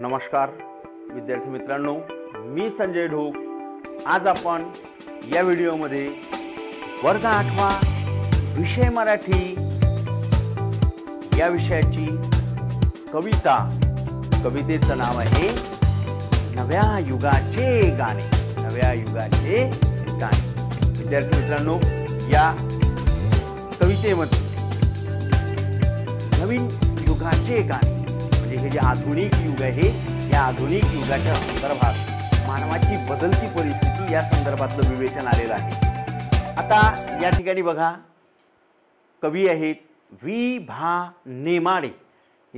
नमस्कार विद्यार्थी मित्रांनो मी संजय ढोक आज आपण या व्हिडिओमध्ये वर्ग आठवा विषय मराठी या विषयाची कविता कवितेचं नाव आहे नव्या युगाचे गाणे नव्या युगाचे गाणे विद्यार्थी मित्रांनो या कवितेमध्ये नवीन युगाचे गाणे हे जे आधुनिक युग आहे या आधुनिक युगाच्या संदर्भात मानवाची बदलती परिस्थिती या संदर्भातलं विवेचन आलेलं आहे आता या ठिकाणी बघा कवी आहेत व्ही भा नेमाडे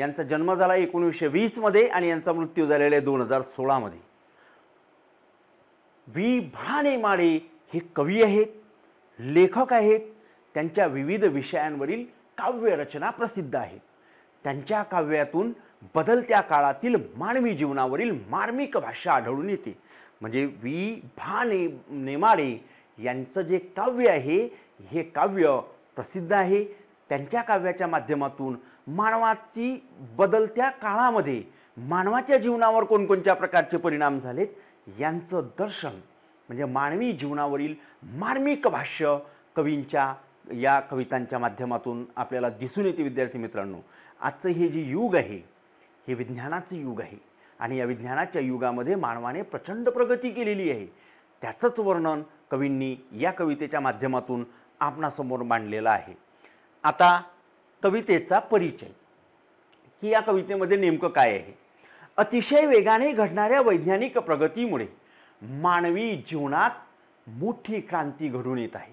यांचा जन्म झाला एकोणीसशे मध्ये आणि यांचा मृत्यू झालेला आहे दोन हजार सोळामध्ये व्ही भा नेमाडे हे कवी आहेत लेखक आहेत त्यांच्या विविध विषयांवरील काव्यरचना प्रसिद्ध आहेत त्यांच्या काव्यातून बदलत्या काळातील मानवी जीवनावरील मार्मिक भाषा आढळून येते म्हणजे वी भा ने नेमाडे यांचं जे काव्य आहे हे काव्य प्रसिद्ध आहे त्यांच्या काव्याच्या माध्यमातून मानवाची बदलत्या काळामध्ये मानवाच्या जीवनावर कोणकोणत्या प्रकारचे परिणाम झालेत यांचं दर्शन म्हणजे मानवी जीवनावरील मार्मिक भाष्य कवींच्या या कवितांच्या माध्यमातून आपल्याला दिसून येते विद्यार्थी मित्रांनो आजचं हे जे युग आहे हे विज्ञानाचं युग आहे आणि या विज्ञानाच्या युगामध्ये मानवाने प्रचंड प्रगती केलेली आहे त्याचंच वर्णन कवींनी या कवितेच्या माध्यमातून आपणासमोर मांडलेलं आहे आता कवितेचा परिचय की या कवितेमध्ये नेमकं काय आहे अतिशय वेगाने घडणाऱ्या वैज्ञानिक प्रगतीमुळे मानवी जीवनात मोठी क्रांती घडून येत आहे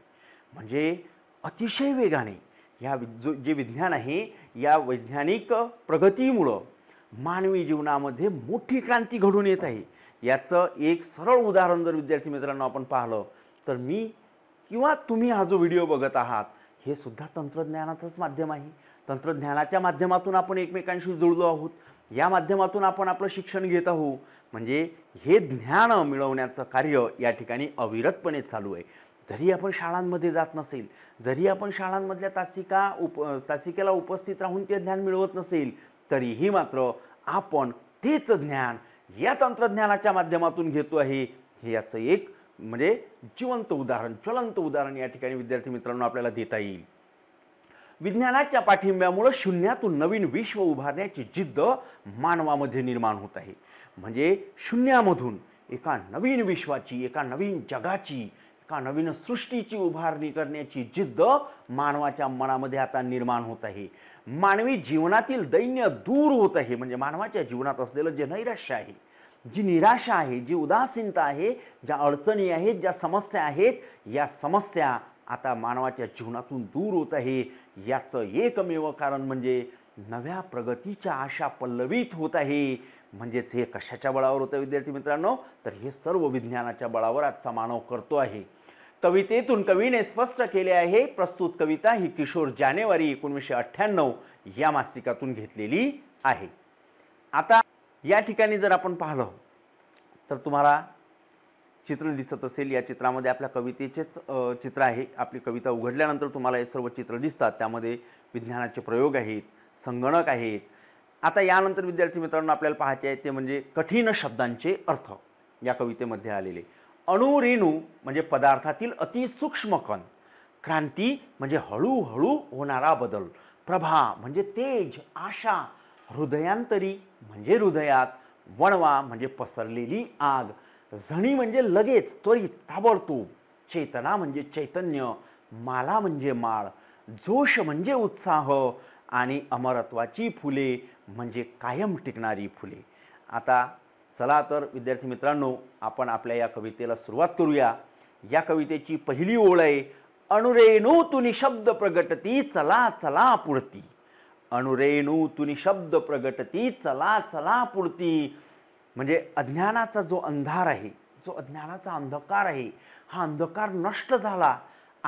म्हणजे अतिशय वेगाने या जो जे विज्ञान आहे या वैज्ञानिक प्रगतीमुळं मानवी जीवनामध्ये मोठी क्रांती घडून येत आहे याचं एक सरळ उदाहरण जर विद्यार्थी मित्रांनो आपण पाहिलं तर मी किंवा तुम्ही हा जो व्हिडिओ बघत आहात हे सुद्धा तंत्रज्ञानाचंच माध्यम आहे तंत्रज्ञानाच्या माध्यमातून आपण एकमेकांशी जुळलो आहोत या माध्यमातून आपण आपलं शिक्षण घेत आहोत म्हणजे हे ज्ञान मिळवण्याचं कार्य या ठिकाणी अविरतपणे चालू आहे जरी आपण शाळांमध्ये जात नसेल जरी आपण शाळांमधल्या तासिका उप तासिकेला उपस्थित राहून ते ज्ञान मिळवत नसेल तरीही मात्र आपण तेच ज्ञान या तंत्रज्ञानाच्या माध्यमातून घेतो आहे हे याचं एक म्हणजे जिवंत उदाहरण ज्वलंत उदाहरण या ठिकाणी विद्यार्थी मित्रांनो आपल्याला देता येईल विज्ञानाच्या पाठिंब्यामुळं शून्यातून नवीन विश्व उभारण्याची जिद्द मानवामध्ये निर्माण होत आहे म्हणजे शून्यामधून एका नवीन विश्वाची एका नवीन जगाची का नवीन सृष्टीची उभारणी करण्याची जिद्द मानवाच्या मनामध्ये आता निर्माण होत आहे मानवी जीवनातील दैन्य दूर होत आहे म्हणजे मानवाच्या जीवनात असलेलं जे नैराश्य आहे जी निराशा आहे जी उदासीनता आहे ज्या अडचणी आहेत ज्या समस्या आहेत या समस्या आता मानवाच्या जीवनातून दूर होत आहे याचं एकमेव कारण म्हणजे नव्या प्रगतीच्या आशा पल्लवीत होत आहे म्हणजेच हे कशाच्या बळावर होतं विद्यार्थी मित्रांनो तर हे सर्व विज्ञानाच्या बळावर आजचा मानव करतो आहे कवितेतून कवीने स्पष्ट केले आहे प्रस्तुत कविता ही किशोर जानेवारी एकोणीसशे अठ्ठ्याण्णव या मासिकातून घेतलेली आहे आता या ठिकाणी जर आपण पाहिलं तर तुम्हाला चित्र दिसत असेल या चित्रामध्ये आपल्या कवितेचेच चित्र आहे आपली कविता उघडल्यानंतर तुम्हाला हे सर्व चित्र दिसतात त्यामध्ये विज्ञानाचे प्रयोग आहेत संगणक आहेत आता यानंतर विद्यार्थी मित्रांनो आपल्याला पाहायचे आहे ते म्हणजे कठीण शब्दांचे अर्थ या कवितेमध्ये आलेले अणुरेणू म्हणजे पदार्थातील अतिसूक्ष्म कण क्रांती म्हणजे हळूहळू होणारा बदल प्रभा म्हणजे तेज आशा हृदयांतरी म्हणजे हृदयात वणवा म्हणजे पसरलेली आग झणी म्हणजे लगेच त्वरित ताबडतोब चेतना म्हणजे चैतन्य माला म्हणजे माळ जोश म्हणजे उत्साह आणि अमरत्वाची फुले म्हणजे कायम टिकणारी फुले आता चला तर विद्यार्थी मित्रांनो आपण आपल्या या कवितेला सुरुवात करूया या कवितेची पहिली ओळ आहे अणुरेणू तुनी शब्द प्रगटती चला चला पुरती अणुरेणू तुनी शब्द प्रगटती चला चला पुरती म्हणजे अज्ञानाचा जो अंधार आहे जो अज्ञानाचा अंधकार आहे हा अंधकार नष्ट झाला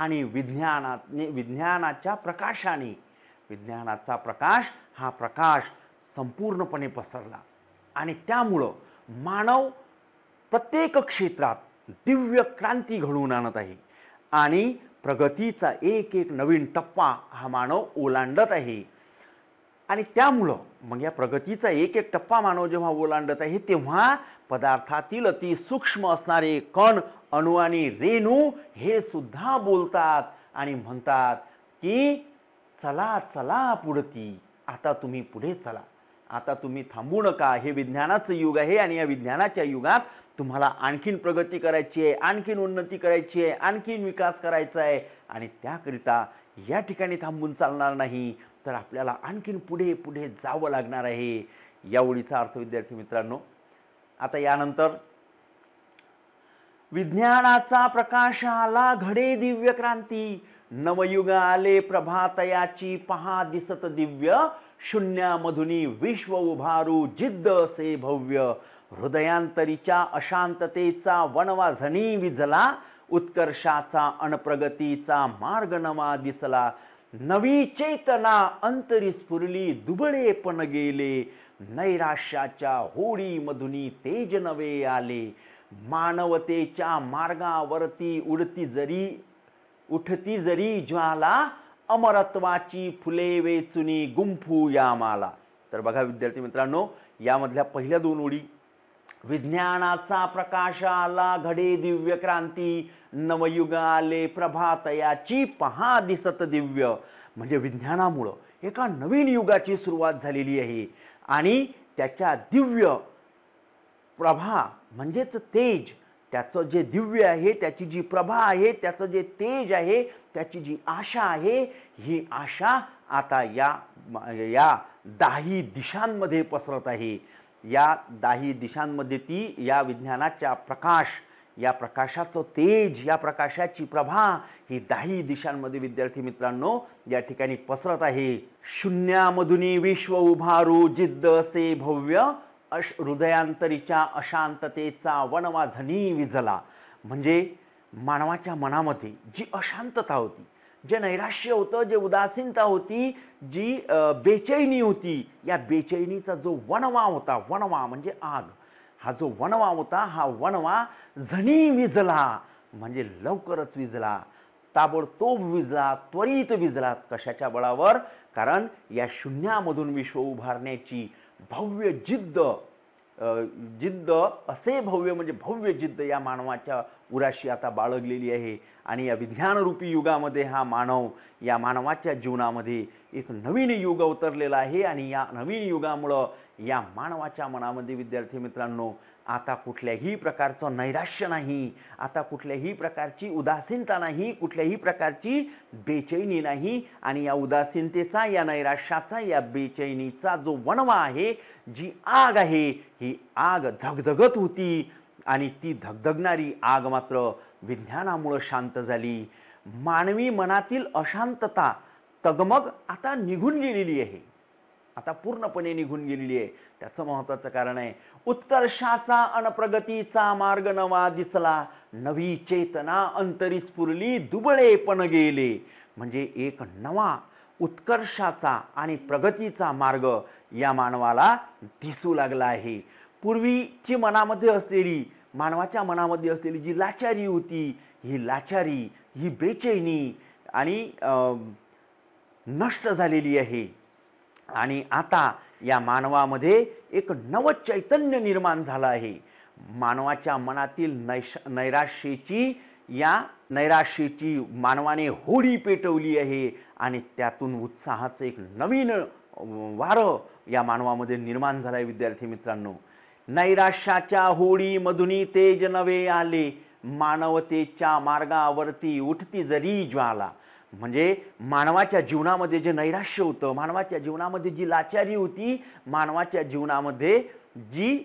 आणि विज्ञानाने विज्ञानाच्या प्रकाशाने विज्ञानाचा प्रकाश हा प्रकाश संपूर्णपणे पसरला आणि त्यामुळं मानव प्रत्येक क्षेत्रात दिव्य क्रांती घडवून आणत आहे आणि प्रगतीचा एक एक नवीन टप्पा हा मानव ओलांडत आहे आणि त्यामुळं मग या प्रगतीचा एक एक टप्पा मानव जेव्हा ओलांडत आहे तेव्हा पदार्थातील अति सूक्ष्म असणारे कण अणु आणि रेणू हे सुद्धा बोलतात आणि म्हणतात की चला चला पुढती आता तुम्ही पुढे चला आता तुम्ही थांबू नका हे विज्ञानाचं युग आहे आणि या विज्ञानाच्या युगात तुम्हाला आणखीन प्रगती करायची आहे आणखीन उन्नती करायची आहे आणखीन विकास करायचा आहे आणि त्याकरिता या ठिकाणी थांबून चालणार नाही तर आपल्याला आणखीन पुढे पुढे जावं लागणार आहे या अर्थ विद्यार्थी मित्रांनो आता यानंतर विज्ञानाचा प्रकाश आला घडे दिव्य क्रांती नवयुग आले प्रभातयाची पहा दिसत दिव्य शून्यामधुनी विश्व उभारू जिद्द असे भव्य हृदयांतरीच्या अशांततेचा वनवाझनी विजला उत्कर्षाचा अणप्रगतीचा मार्ग नवा दिसला नवी चेतना अंतरी स्फुरली दुबळे पण गेले नैराश्याच्या होडी मधुनी तेज नवे आले मानवतेच्या मार्गावरती उडती जरी उठती जरी ज्वाला अमरत्वाची फुले वेचुनी गुंफू यामाला तर बघा विद्यार्थी मित्रांनो यामधल्या पहिल्या दोन ओळी विज्ञानाचा प्रकाश आला घडे दिव्य क्रांती नवयुग आले प्रभात याची पहा दिसत दिव्य म्हणजे विज्ञानामुळं एका नवीन युगाची सुरुवात झालेली आहे आणि त्याच्या दिव्य प्रभा म्हणजेच तेज त्याचं जे दिव्य आहे त्याची जी प्रभा आहे त्याचं जे तेज आहे त्याची जी आशा आहे ही आशा आता या या दाही दिशांमध्ये पसरत आहे या दाही दिशांमध्ये ती या विज्ञानाच्या प्रकाश या प्रकाशाचं तेज या प्रकाशाची प्रभा ही दाही दिशांमध्ये विद्यार्थी मित्रांनो या ठिकाणी पसरत आहे शून्यामधून विश्व उभारू जिद्द असे भव्य अश हृदयांतरीच्या अशांततेचा वनवाझनी विझला म्हणजे मानवाच्या मनामध्ये जी अशांतता होती जे नैराश्य होतं जे उदासीनता होती जी बेचैनी होती या बेचैनीचा जो वनवा होता वनवा म्हणजे आग हा जो वनवा होता हा वनवा झणी विजला म्हणजे लवकरच विजला ताबडतोब विजला त्वरित विजला कशाच्या बळावर कारण या शून्यामधून विश्व उभारण्याची भव्य जिद्द जिद्द असे भव्य म्हणजे भव्य जिद्द या मानवाच्या उराशी आता बाळगलेली आहे आणि या विज्ञानरूपी युगामध्ये हा मानव या मानवाच्या जीवनामध्ये एक नवीन युग अवतरलेला आहे आणि या नवीन युगामुळं या मानवाच्या मनामध्ये विद्यार्थी मित्रांनो आता कुठल्याही प्रकारचं नैराश्य नाही आता कुठल्याही प्रकारची उदासीनता नाही कुठल्याही प्रकारची बेचैनी नाही आणि या उदासीनतेचा या नैराश्याचा या बेचैनीचा जो वणवा आहे जी आग आहे ही आग धगधगत होती आणि ती धगधगणारी आग मात्र विज्ञानामुळं शांत झाली मानवी मनातील अशांतता तगमग आता निघून गेलेली आहे आता पूर्णपणे निघून गेलेली आहे त्याचं महत्वाचं कारण आहे उत्कर्षाचा अनप्रगतीचा मार्ग नवा दिसला नवी चेतना अंतरी स्फुरली दुबळे पण गेले म्हणजे एक नवा उत्कर्षाचा आणि प्रगतीचा मार्ग या मानवाला दिसू लागला आहे पूर्वीची मनामध्ये असलेली मानवाच्या मनामध्ये असलेली जी लाचारी होती ही लाचारी ही बेचैनी आणि नष्ट झालेली आहे आणि आता या मानवामध्ये एक नव चैतन्य निर्माण झालं आहे मानवाच्या मनातील नैश नैराश्येची या नैराश्येची मानवाने होडी पेटवली आहे आणि त्यातून उत्साहाचं एक नवीन वारं या मानवामध्ये निर्माण झालाय विद्यार्थी मित्रांनो नैराश्याच्या होळी मधुनी तेज नवे आले मानवतेच्या मार्गावरती उठती जरी ज्वाला म्हणजे मानवाच्या जीवनामध्ये जे नैराश्य होतं मानवाच्या जीवनामध्ये जी लाचारी होती मानवाच्या जीवनामध्ये जी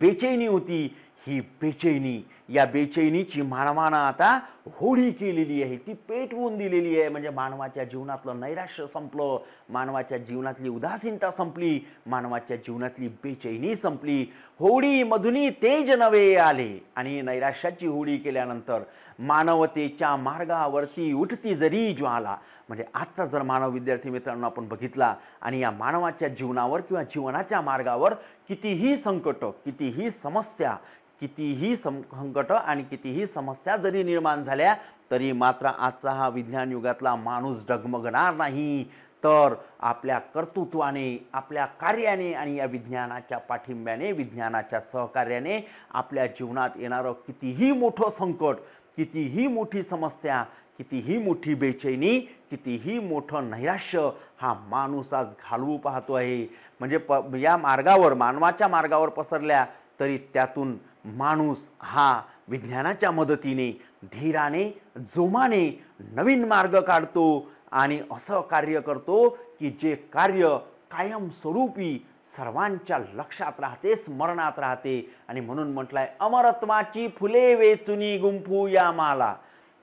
बेचैनी होती ही बेचैनी या बेचैनीची मानवानं आता होळी केलेली आहे ती पेटवून दिलेली आहे म्हणजे मानवाच्या जीवनातलं नैराश्य संपलं मानवाच्या जीवनातली उदासीनता संपली मानवाच्या जीवनातली बेचैनी संपली होळी मधुनी तेज नवे आले आणि नैराश्याची होळी केल्यानंतर मानवतेच्या मार्गावरती उठती जरी ज्वाला म्हणजे आजचा जर मानव विद्यार्थी मित्रांनो आपण बघितला आणि या मानवाच्या जीवनावर किंवा जीवनाच्या मार्गावर कितीही संकट कितीही समस्या कितीही संकट आणि कितीही समस्या जरी निर्माण झाल्या तरी मात्र आजचा हा विज्ञान युगातला माणूस डगमगणार नाही तर आपल्या कर्तृत्वाने आपल्या कार्याने आणि या विज्ञानाच्या पाठिंब्याने विज्ञानाच्या सहकार्याने आपल्या जीवनात येणारं कितीही मोठं संकट कितीही मोठी समस्या कितीही मोठी बेचैनी कितीही मोठं नैराश्य हा माणूस आज घालवू पाहतो आहे म्हणजे प या मार्गावर मानवाच्या मार्गावर पसरल्या तरी त्यातून माणूस हा विज्ञानाच्या मदतीने धीराने जोमाने नवीन मार्ग काढतो आणि असं कार्य करतो की जे कार्य कायमस्वरूपी सर्वांच्या लक्षात राहते स्मरणात राहते आणि म्हणून म्हटलंय अमरत्वाची फुले वेचुनी गुंफू या माला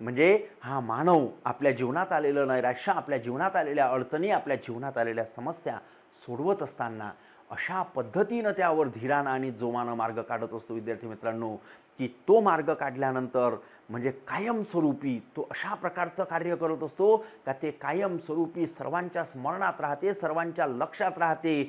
म्हणजे हा मानव आपल्या जीवनात आलेलं नैराश्य आपल्या जीवनात आलेल्या अडचणी आपल्या जीवनात आलेल्या समस्या सोडवत असताना अशा पद्धतीनं त्यावर धीरानं आणि जोमानं मार्ग काढत असतो विद्यार्थी मित्रांनो की तो मार्ग काढल्यानंतर म्हणजे कायमस्वरूपी तो अशा प्रकारचं कार्य करत असतो का ते कायमस्वरूपी सर्वांच्या स्मरणात राहते सर्वांच्या लक्षात राहते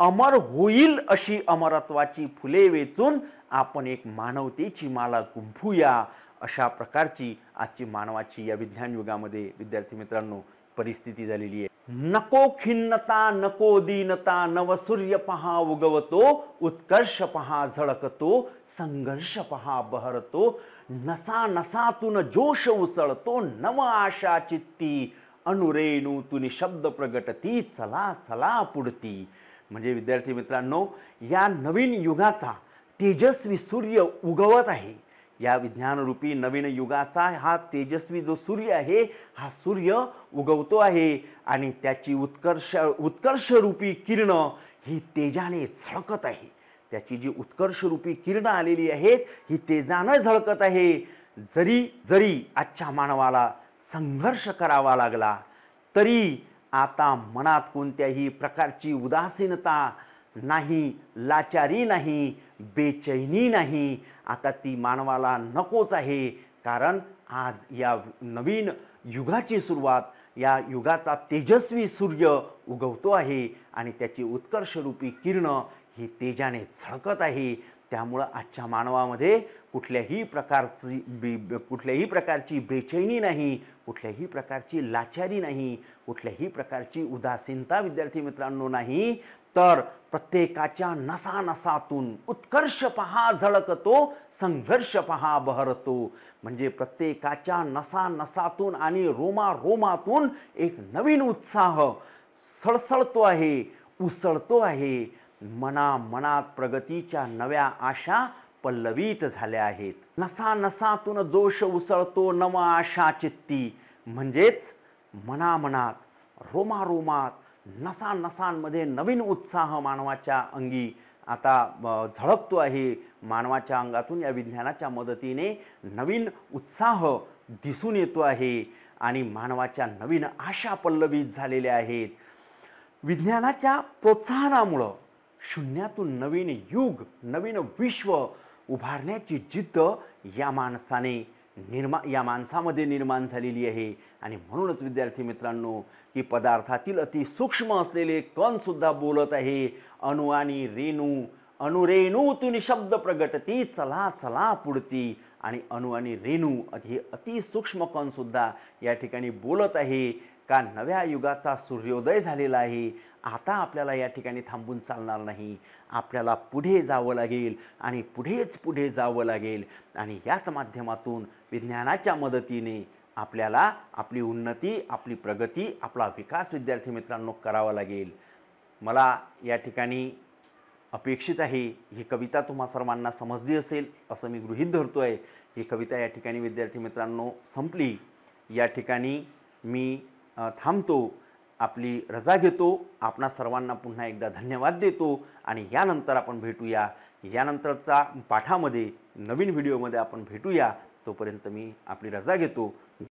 अमर होईल अशी अमरत्वाची फुले वेचून आपण एक मानवतेची माला गुंफूया अशा प्रकारची आजची मानवाची या विज्ञान युगामध्ये विद्यार्थी मित्रांनो परिस्थिती झालेली आहे नको खिन्नता नको दीनता नवसूर्य पहा उगवतो उत्कर्ष पहा झळकतो संघर्ष पहा बहरतो नसा नसातून जोश उसळतो नव आशा चित्ती अनुरेणू तुनी शब्द प्रगटती चला चला पुढती म्हणजे विद्यार्थी मित्रांनो या नवीन युगाचा तेजस्वी सूर्य उगवत आहे या विज्ञानरूपी नवीन युगाचा हा तेजस्वी जो सूर्य आहे हा सूर्य उगवतो आहे आणि त्याची उत्कर्ष उत्कर्षरूपी किरण ही तेजाने झळकत आहे त्याची जी उत्कर्षरूपी किरणं आलेली आहेत ही तेजानं झळकत आहे जरी जरी आजच्या मानवाला संघर्ष करावा लागला तरी आता मनात कोणत्याही प्रकारची उदासीनता नाही लाचारी नाही बेचैनी नाही आता ती मानवाला नकोच आहे कारण आज या नवीन युगाची सुरुवात या युगाचा तेजस्वी सूर्य उगवतो आहे आणि त्याची उत्कर्षरूपी किरण ही तेजाने झळकत आहे त्यामुळं आजच्या मानवामध्ये कुठल्याही प्रकारची बे कुठल्याही प्रकारची बेचैनी नाही कुठल्याही प्रकारची लाचारी नाही कुठल्याही प्रकारची उदासीनता विद्यार्थी मित्रांनो नाही तर प्रत्येकाच्या नसानसातून उत्कर्ष पहा झळकतो संघर्ष पहा बहरतो म्हणजे प्रत्येकाच्या नसानसातून आणि रोमा रोमातून एक नवीन उत्साह सळसळतो आहे उसळतो आहे मना मनात प्रगतीच्या नव्या आशा पल्लवीत झाल्या आहेत नसा नसातून जोश उसळतो नवा आशा चित्ती म्हणजेच मनामनात रोमारोमात नसा नसांमध्ये नवीन उत्साह मानवाच्या अंगी आता झळकतो आहे मानवाच्या अंगातून या विज्ञानाच्या मदतीने नवीन उत्साह दिसून येतो आहे आणि मानवाच्या नवीन आशा पल्लवीत झालेल्या आहेत विज्ञानाच्या प्रोत्साहनामुळं शून्यातून नवीन युग नवीन विश्व उभारण्याची जिद्द या माणसाने निर्मा या माणसामध्ये निर्माण झालेली आहे आणि म्हणूनच विद्यार्थी मित्रांनो की पदार्थातील अति सूक्ष्म असलेले कणसुद्धा बोलत आहे अणु आणि रेणू अणुरेणूतून शब्द प्रगटती चला चला पुढती आणि अणु आणि रेणू हे अतिसूक्ष्म कणसुद्धा या ठिकाणी बोलत आहे का नव्या युगाचा सूर्योदय झालेला आहे आता आपल्याला या ठिकाणी थांबून चालणार नाही आपल्याला पुढे जावं लागेल आणि पुढेच पुढे जावं लागेल आणि याच माध्यमातून विज्ञानाच्या मदतीने आपल्याला आपली उन्नती आपली प्रगती आपला विकास विद्यार्थी मित्रांनो करावा लागेल मला या ठिकाणी अपेक्षित आहे ही कविता तुम्हा सर्वांना समजली असेल असं मी गृहित धरतो आहे ही कविता या ठिकाणी विद्यार्थी मित्रांनो संपली या ठिकाणी मी थांबतो आपली रजा घेतो आपणा सर्वांना पुन्हा एकदा धन्यवाद देतो आणि यानंतर आपण भेटूया यानंतरचा पाठामध्ये नवीन व्हिडिओमध्ये आपण भेटूया तोपर्यंत मी आपली रजा घेतो